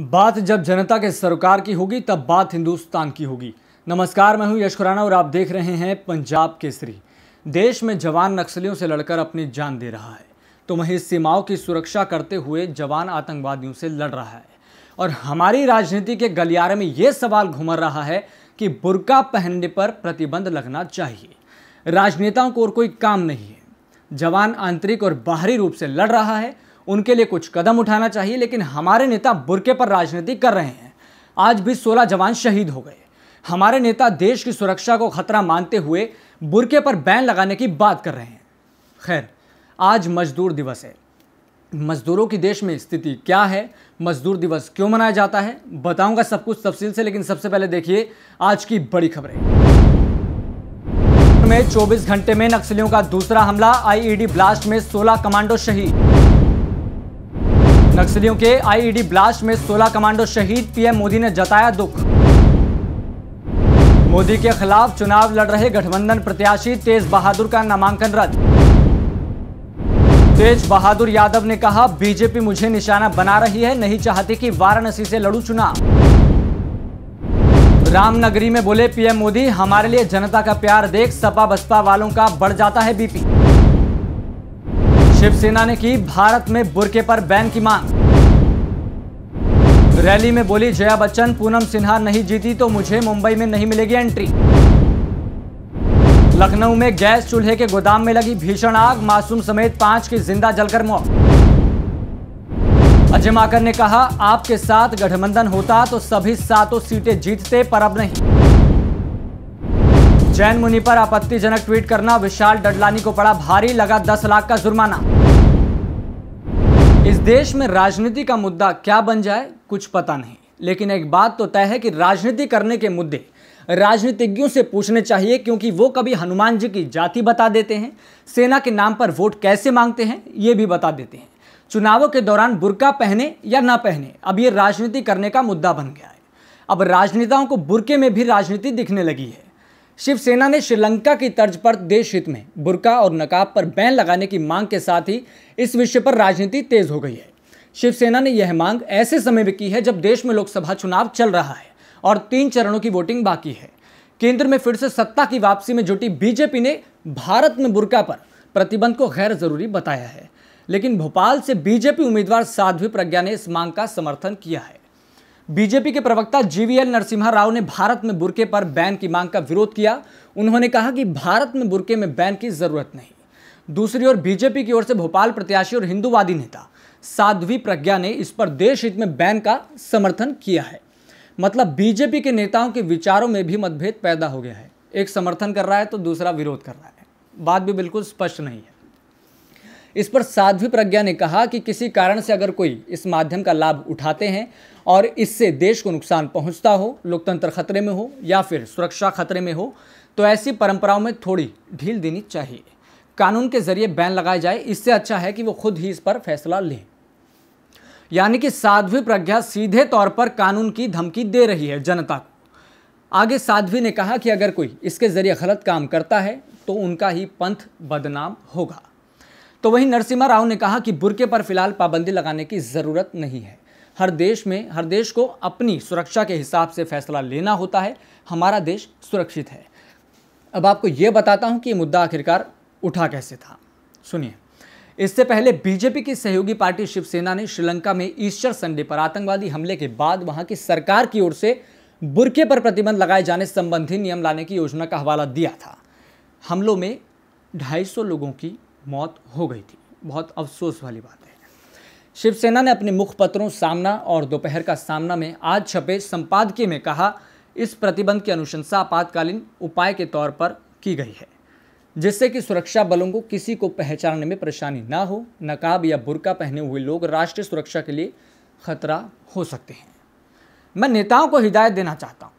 बात जब जनता के सरोकार की होगी तब बात हिंदुस्तान की होगी नमस्कार मैं हूं यश खुराना और आप देख रहे हैं पंजाब केसरी देश में जवान नक्सलियों से लड़कर अपनी जान दे रहा है तो वहीं सीमाओं की सुरक्षा करते हुए जवान आतंकवादियों से लड़ रहा है और हमारी राजनीति के गलियारे में ये सवाल घूमर रहा है कि बुरका पहनने पर प्रतिबंध लगना चाहिए राजनेताओं को और कोई काम नहीं है जवान आंतरिक और बाहरी रूप से लड़ रहा है उनके लिए कुछ कदम उठाना चाहिए लेकिन हमारे नेता बुरके पर राजनीति कर रहे हैं आज भी सोलह जवान शहीद हो गए हमारे नेता देश की सुरक्षा को खतरा मानते हुए बुरके पर बैन लगाने की बात कर रहे हैं खैर आज मजदूर दिवस है मजदूरों की देश में स्थिति क्या है मजदूर दिवस क्यों मनाया जाता है बताऊंगा सब कुछ तफसील से लेकिन सबसे पहले देखिए आज की बड़ी खबरें में 24 घंटे में नक्सलियों का दूसरा हमला आईईडी ब्लास्ट में 16 कमांडो शहीद नक्सलियों के आईईडी ब्लास्ट में 16 कमांडो शहीद पीएम मोदी ने जताया दुख मोदी के खिलाफ चुनाव लड़ रहे गठबंधन प्रत्याशी तेज बहादुर का नामांकन रद्द तेज बहादुर यादव ने कहा बीजेपी मुझे निशाना बना रही है नहीं चाहती कि वाराणसी से लड़ू चुनाव रामनगरी में बोले पीएम मोदी हमारे लिए जनता का प्यार देख सपा बसपा वालों का बढ़ जाता है बीपी शिवसेना ने की भारत में बुरके पर बैन की मांग रैली में बोली जया बच्चन पूनम सिन्हा नहीं जीती तो मुझे मुंबई में नहीं मिलेगी एंट्री लखनऊ में गैस चूल्हे के गोदाम में लगी भीषण आग मासूम समेत पांच की जिंदा जलकर मौत अजय माकर ने कहा आपके साथ गठबंधन होता तो सभी सातों सीटें जीतते पर अब नहीं जैन मुनि पर आपत्तिजनक ट्वीट करना विशाल डडलानी को पड़ा भारी लगा दस लाख का जुर्माना इस देश में राजनीति का मुद्दा क्या बन जाए कुछ पता नहीं लेकिन एक बात तो तय है कि राजनीति करने के मुद्दे राजनीतिज्ञों से पूछने चाहिए क्योंकि वो कभी हनुमान जी की जाति बता देते हैं सेना के नाम पर वोट कैसे मांगते हैं ये भी बता देते हैं चुनावों के दौरान बुरका पहने या ना पहने अब ये राजनीति करने का मुद्दा बन गया है अब राजनेताओं को बुरके में भी राजनीति दिखने लगी है शिवसेना ने श्रीलंका की तर्ज पर देश हित में बुरका और नकाब पर बैन लगाने की मांग के साथ ही इस विषय पर राजनीति तेज हो गई है शिवसेना ने यह मांग ऐसे समय में की है जब देश में लोकसभा चुनाव चल रहा है और तीन चरणों की वोटिंग बाकी है केंद्र में फिर से सत्ता की वापसी में जुटी बीजेपी ने भारत में बुरका पर प्रतिबंध को गैर जरूरी बताया है लेकिन भोपाल से बीजेपी उम्मीदवार साध्वी प्रज्ञा ने इस मांग का समर्थन किया है बीजेपी के प्रवक्ता जीवीएल नरसिम्हा राव ने भारत में बुरके पर बैन की मांग का विरोध किया उन्होंने कहा कि भारत में बुरके में बैन की जरूरत नहीं दूसरी ओर बीजेपी की ओर से भोपाल प्रत्याशी और हिंदुवादी नेता साध्वी प्रज्ञा ने इस पर देश हित में बैन का समर्थन किया है मतलब बीजेपी के नेताओं के विचारों में भी मतभेद पैदा हो गया है एक समर्थन कर रहा है तो दूसरा विरोध कर रहा है बात भी बिल्कुल स्पष्ट नहीं है इस पर साध्वी प्रज्ञा ने कहा कि किसी कारण से अगर कोई इस माध्यम का लाभ उठाते हैं और इससे देश को नुकसान पहुंचता हो लोकतंत्र खतरे में हो या फिर सुरक्षा खतरे में हो तो ऐसी परंपराओं में थोड़ी ढील देनी चाहिए कानून के जरिए बैन लगाया जाए इससे अच्छा है कि वो खुद ही इस पर फैसला लें यानी कि साध्वी प्रज्ञा सीधे तौर पर कानून की धमकी दे रही है जनता को आगे साध्वी ने कहा कि अगर कोई इसके ज़रिए गलत काम करता है तो उनका ही पंथ बदनाम होगा तो वहीं नरसिम्हा राव ने कहा कि बुरके पर फिलहाल पाबंदी लगाने की ज़रूरत नहीं है हर देश में हर देश को अपनी सुरक्षा के हिसाब से फैसला लेना होता है हमारा देश सुरक्षित है अब आपको ये बताता हूँ कि मुद्दा आखिरकार उठा कैसे था सुनिए इससे पहले बीजेपी की सहयोगी पार्टी शिवसेना ने श्रीलंका में ईस्टर संडे पर आतंकवादी हमले के बाद वहां की सरकार की ओर से बुरके पर प्रतिबंध लगाए जाने संबंधी नियम लाने की योजना का हवाला दिया था हमलों में 250 लोगों की मौत हो गई थी बहुत अफसोस वाली बात है शिवसेना ने अपने मुखपत्रों सामना और दोपहर का सामना में आज छपे संपादकीय में कहा इस प्रतिबंध की अनुशंसा आपातकालीन उपाय के तौर पर की गई है जिससे कि सुरक्षा बलों को किसी को पहचानने में परेशानी ना हो नकाब या बुरका पहने हुए लोग राष्ट्रीय सुरक्षा के लिए खतरा हो सकते हैं मैं नेताओं को हिदायत देना चाहता हूँ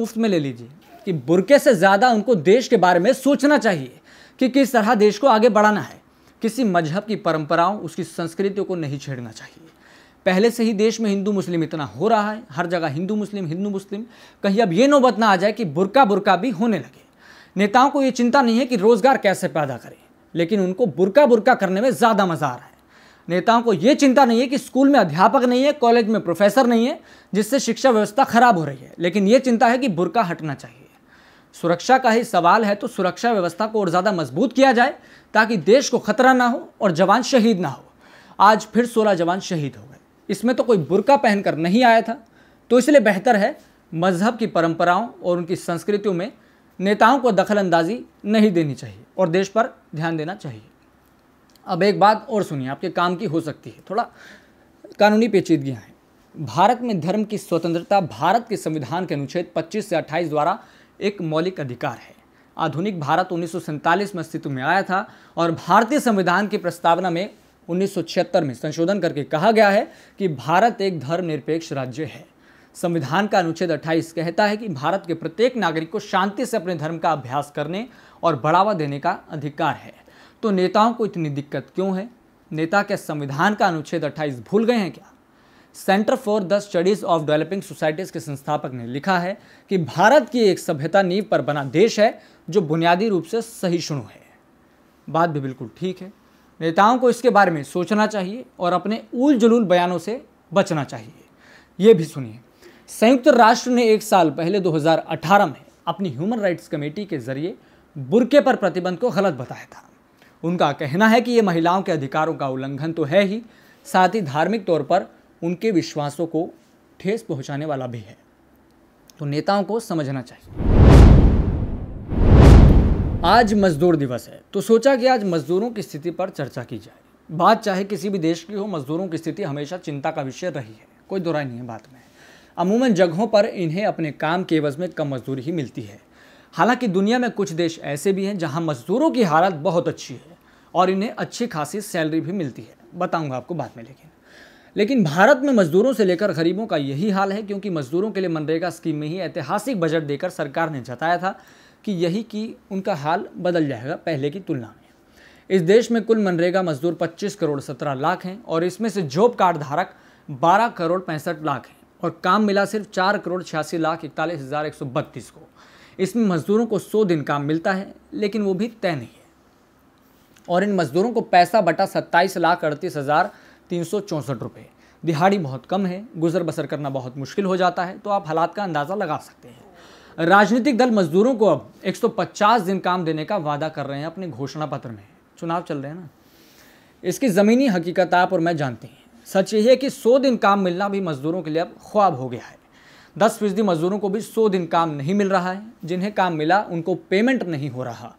मुफ्त में ले लीजिए कि बुरके से ज़्यादा उनको देश के बारे में सोचना चाहिए कि किस तरह देश को आगे बढ़ाना है किसी मजहब की परंपराओं उसकी संस्कृतियों को नहीं छेड़ना चाहिए पहले से ही देश में हिंदू मुस्लिम इतना हो रहा है हर जगह हिंदू मुस्लिम हिंदू मुस्लिम कहीं अब ये नौबत ना आ जाए कि बुरका बुरका भी होने लगे नेताओं को ये चिंता नहीं है कि रोज़गार कैसे पैदा करें लेकिन उनको बुरका बुरका करने में ज़्यादा मज़ा आ रहा है नेताओं को ये चिंता नहीं है कि स्कूल में अध्यापक नहीं है कॉलेज में प्रोफेसर नहीं है जिससे शिक्षा व्यवस्था खराब हो रही है लेकिन ये चिंता है कि बुरका हटना चाहिए सुरक्षा का ही सवाल है तो सुरक्षा व्यवस्था को और ज़्यादा मजबूत किया जाए ताकि देश को खतरा ना हो और जवान शहीद ना हो आज फिर सोलह जवान शहीद हो गए इसमें तो कोई बुरका पहनकर नहीं आया था तो इसलिए बेहतर है मजहब की परंपराओं और उनकी संस्कृतियों में नेताओं को दखलंदाजी नहीं देनी चाहिए और देश पर ध्यान देना चाहिए अब एक बात और सुनिए आपके काम की हो सकती है थोड़ा कानूनी पेचीदगियाँ हैं भारत में धर्म की स्वतंत्रता भारत के संविधान के अनुच्छेद 25 से 28 द्वारा एक मौलिक अधिकार है आधुनिक भारत उन्नीस में अस्तित्व में आया था और भारतीय संविधान की प्रस्तावना में उन्नीस में संशोधन करके कहा गया है कि भारत एक धर्मनिरपेक्ष राज्य है संविधान का अनुच्छेद 28 कहता है कि भारत के प्रत्येक नागरिक को शांति से अपने धर्म का अभ्यास करने और बढ़ावा देने का अधिकार है तो नेताओं को इतनी दिक्कत क्यों है नेता क्या संविधान का अनुच्छेद 28 भूल गए हैं क्या centre for the studies of developing societies के संस्थापक ने लिखा है कि भारत की एक सभ्यता नींव पर बना देश है जो बुनियादी रूप से सहिष्णु है बात भी बिल्कुल ठीक है नेताओं को इसके बारे में सोचना चाहिए और अपने उल जुलूल बयानों से बचना चाहिए ये भी सुनिए संयुक्त राष्ट्र ने एक साल पहले 2018 में अपनी ह्यूमन राइट्स कमेटी के जरिए बुरके पर प्रतिबंध को गलत बताया था उनका कहना है कि ये महिलाओं के अधिकारों का उल्लंघन तो है ही साथ ही धार्मिक तौर पर उनके विश्वासों को ठेस पहुंचाने वाला भी है तो नेताओं को समझना चाहिए आज मजदूर दिवस है तो सोचा कि आज मजदूरों की स्थिति पर चर्चा की जाए बात चाहे किसी भी देश की हो मजदूरों की स्थिति हमेशा चिंता का विषय रही है कोई दोराय नहीं है बात में अमूमन जगहों पर इन्हें अपने काम के एवज में कम मजदूरी ही मिलती है हालांकि दुनिया में कुछ देश ऐसे भी हैं जहां मजदूरों की हालत बहुत अच्छी है और इन्हें अच्छी खासी सैलरी भी मिलती है बताऊंगा आपको बाद में लेकिन लेकिन भारत में मजदूरों से लेकर गरीबों का यही हाल है क्योंकि मजदूरों के लिए मनरेगा स्कीम में ही ऐतिहासिक बजट देकर सरकार ने जताया था कि यही कि उनका हाल बदल जाएगा पहले की तुलना में इस देश में कुल मनरेगा मजदूर 25 करोड़ 17 लाख हैं और इसमें से जॉब कार्ड धारक 12 करोड़ पैंसठ लाख हैं और काम मिला सिर्फ 4 करोड़ छियासी लाख इकतालीस हज़ार एक सौ बत्तीस को इसमें मजदूरों को 100 दिन काम मिलता है लेकिन वो भी तय नहीं है और इन मजदूरों को पैसा बटा सत्ताईस लाख अड़तीस हज़ार तीन सौ चौंसठ रुपये दिहाड़ी बहुत कम है गुजर बसर करना बहुत मुश्किल हो जाता है तो आप हालात का अंदाज़ा लगा सकते हैं राजनीतिक दल मजदूरों को अब 150 दिन काम देने का वादा कर रहे हैं अपने घोषणा पत्र में चुनाव चल रहे हैं ना इसकी ज़मीनी हकीकत आप और मैं जानते हैं सच यही है कि 100 दिन काम मिलना भी मजदूरों के लिए अब ख्वाब हो गया है दस फीसदी मजदूरों को भी सौ दिन काम नहीं मिल रहा है जिन्हें काम मिला उनको पेमेंट नहीं हो रहा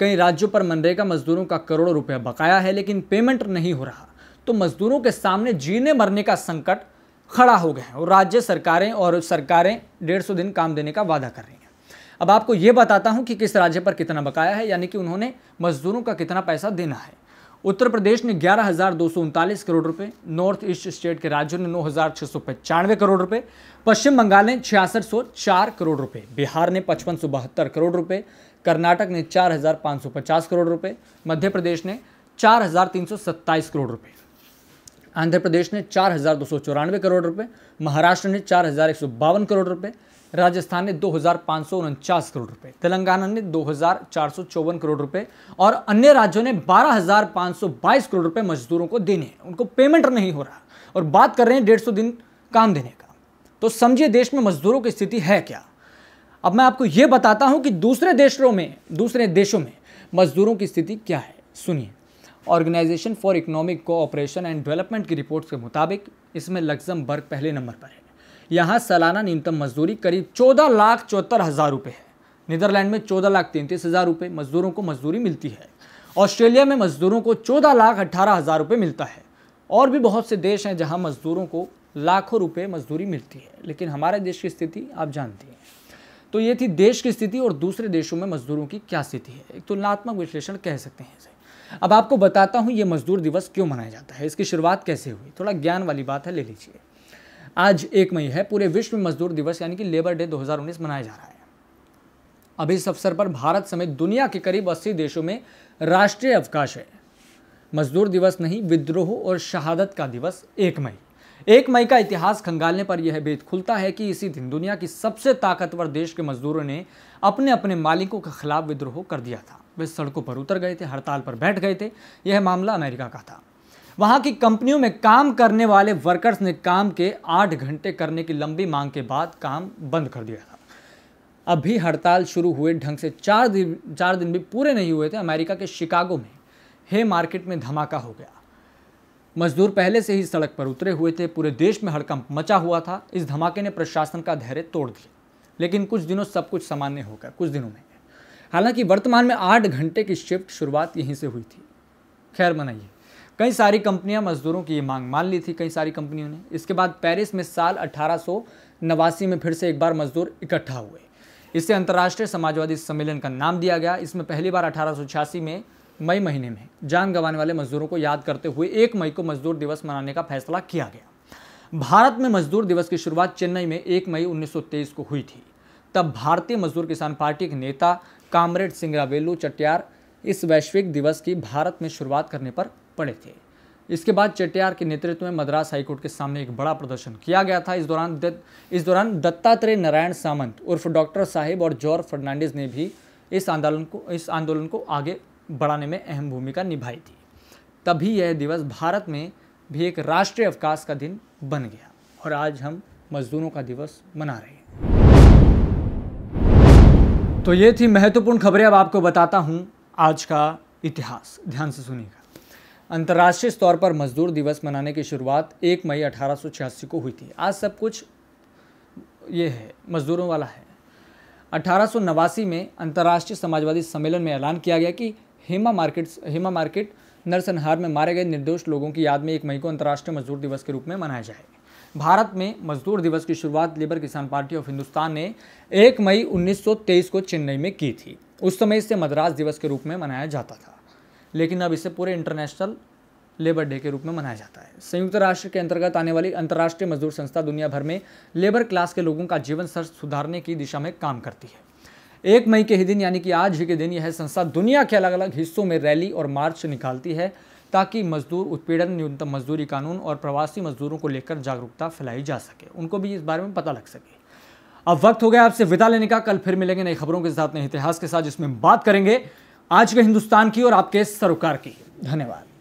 कई राज्यों पर मनरेगा मजदूरों का करोड़ों रुपया बकाया है लेकिन पेमेंट नहीं हो रहा तो मजदूरों के सामने जीने मरने का संकट खड़ा हो गया है और राज्य सरकारें और सरकारें डेढ़ सौ दिन काम देने का वादा कर रही हैं अब आपको ये बताता हूँ कि किस राज्य पर कितना बकाया है यानी कि उन्होंने मजदूरों का कितना पैसा देना है उत्तर प्रदेश ने ग्यारह करोड़ रुपए नॉर्थ ईस्ट स्टेट के राज्यों ने नौ करोड़ रुपए पश्चिम बंगाल ने छियासठ करोड़ रुपए बिहार ने पचपन करोड़ रुपए कर्नाटक ने 4,550 करोड़ रुपए मध्य प्रदेश ने 4,327 करोड़ रुपए आंध्र प्रदेश ने चार हज़ार दो सौ चौरानवे करोड़ रुपए महाराष्ट्र ने चार हज़ार एक सौ बावन करोड़ रुपए राजस्थान ने दो हज़ार पाँच सौ उनचास करोड़ रुपए तेलंगाना ने दो हज़ार चार सौ चौवन करोड़ रुपए और अन्य राज्यों ने बारह हज़ार पाँच सौ बाईस करोड़ रुपए मजदूरों को देने हैं उनको पेमेंट नहीं हो रहा और बात कर रहे हैं डेढ़ सौ दिन काम देने का तो समझिए देश में मजदूरों की स्थिति है क्या अब मैं आपको ये बताता हूँ कि दूसरे देशों में दूसरे देशों में मजदूरों की स्थिति क्या है सुनिए organisation for economic cooperation and development की रिपोर्ट के मुताबिक इसमें लग्जमबर्ग पहले नंबर पर है यहाँ सालाना न्यूनतम मजदूरी करीब चौदह लाख चौहत्तर हज़ार रुपये है नीदरलैंड में चौदह लाख तैंतीस हज़ार रुपये मजदूरों को मजदूरी मिलती है ऑस्ट्रेलिया में मजदूरों को चौदह लाख अट्ठारह हज़ार रुपये मिलता है और भी बहुत से देश हैं जहाँ मजदूरों को लाखों रुपये मजदूरी मिलती है लेकिन हमारे देश की स्थिति आप जानती हैं तो ये थी देश की स्थिति और दूसरे देशों में मजदूरों की क्या स्थिति है एक तुलनात्मक विश्लेषण कह सकते हैं इसे अब आपको बताता हूँ ये मजदूर दिवस क्यों मनाया जाता है इसकी शुरुआत कैसे हुई थोड़ा ज्ञान वाली बात है ले लीजिए आज एक मई है पूरे विश्व में मजदूर दिवस यानी कि लेबर डे 2019 मनाया जा रहा है अब इस अवसर पर भारत समेत दुनिया के करीब 80 देशों में राष्ट्रीय अवकाश है मजदूर दिवस नहीं विद्रोह और शहादत का दिवस एक मई एक मई का इतिहास खंगालने पर यह भेद खुलता है कि इसी दिन दुनिया की सबसे ताकतवर देश के मजदूरों ने अपने अपने मालिकों के खिलाफ विद्रोह कर दिया था वे सड़कों पर उतर गए थे हड़ताल पर बैठ गए थे यह मामला अमेरिका का था वहां की कंपनियों में काम करने वाले वर्कर्स ने काम के आठ घंटे करने की लंबी मांग के बाद काम बंद कर दिया था अभी हड़ताल शुरू हुए ढंग से चार दिन चार दिन भी पूरे नहीं हुए थे अमेरिका के शिकागो में हे मार्केट में धमाका हो गया मजदूर पहले से ही सड़क पर उतरे हुए थे पूरे देश में हड़कंप मचा हुआ था इस धमाके ने प्रशासन का धैर्य तोड़ दिया लेकिन कुछ दिनों सब कुछ सामान्य हो गया कुछ दिनों में हालांकि वर्तमान में आठ घंटे की शिफ्ट शुरुआत यहीं से हुई थी खैर मनाइए कई सारी कंपनियां मजदूरों की ये मांग मान ली थी कई सारी कंपनियों ने इसके बाद पेरिस में साल अठारह में फिर से एक बार मजदूर इकट्ठा हुए इसे अंतर्राष्ट्रीय समाजवादी सम्मेलन का नाम दिया गया इसमें पहली बार अठारह में मई महीने में जान गंवाने वाले मजदूरों को याद करते हुए एक मई को मजदूर दिवस मनाने का फैसला किया गया भारत में मजदूर दिवस की शुरुआत चेन्नई में एक मई 1923 को हुई थी तब भारतीय मजदूर किसान पार्टी के नेता कामरेड सिंगरावेलू चटियार इस वैश्विक दिवस की भारत में शुरुआत करने पर पड़े थे इसके बाद चटियार के नेतृत्व में मद्रास हाईकोर्ट के सामने एक बड़ा प्रदर्शन किया गया था इस दौरान इस दौरान दत्तात्रेय नारायण सामंत उर्फ डॉक्टर साहिब और जॉर्ज फर्नांडिस ने भी इस आंदोलन को इस आंदोलन को आगे बढ़ाने में अहम भूमिका निभाई थी तभी यह दिवस भारत में भी एक राष्ट्रीय अवकाश का दिन बन गया और आज हम मजदूरों का दिवस मना रहे हैं तो ये थी महत्वपूर्ण खबरें अब आपको बताता हूँ आज का इतिहास ध्यान से सुनिएगा अंतर्राष्ट्रीय स्तर पर मजदूर दिवस मनाने की शुरुआत 1 मई अठारह को हुई थी आज सब कुछ ये है मजदूरों वाला है अठारह में अंतर्राष्ट्रीय समाजवादी सम्मेलन में ऐलान किया गया कि हेमा मार्केट्स हेमा मार्केट नरसंहार में मारे गए निर्दोष लोगों की याद में एक मई को अंतर्राष्ट्रीय मजदूर दिवस के रूप में मनाया जाए भारत में मजदूर दिवस की शुरुआत लेबर किसान पार्टी ऑफ हिंदुस्तान ने 1 मई 1923 को चेन्नई में की थी उस समय इसे मद्रास दिवस के रूप में मनाया जाता था लेकिन अब इसे पूरे इंटरनेशनल लेबर डे के रूप में मनाया जाता है संयुक्त राष्ट्र के अंतर्गत आने वाली अंतर्राष्ट्रीय मजदूर संस्था दुनिया भर में लेबर क्लास के लोगों का जीवन स्तर सुधारने की दिशा में काम करती है एक मई के ही दिन यानी कि आज ही के दिन यह संस्था दुनिया के अलग अलग हिस्सों में रैली और मार्च निकालती है ताकि मजदूर उत्पीड़न न्यूनतम मजदूरी कानून और प्रवासी मजदूरों को लेकर जागरूकता फैलाई जा सके उनको भी इस बारे में पता लग सके अब वक्त हो गया आपसे विदा लेने का कल फिर मिलेंगे नई खबरों के साथ नए इतिहास के साथ जिसमें बात करेंगे आज के हिंदुस्तान की और आपके सरोकार की धन्यवाद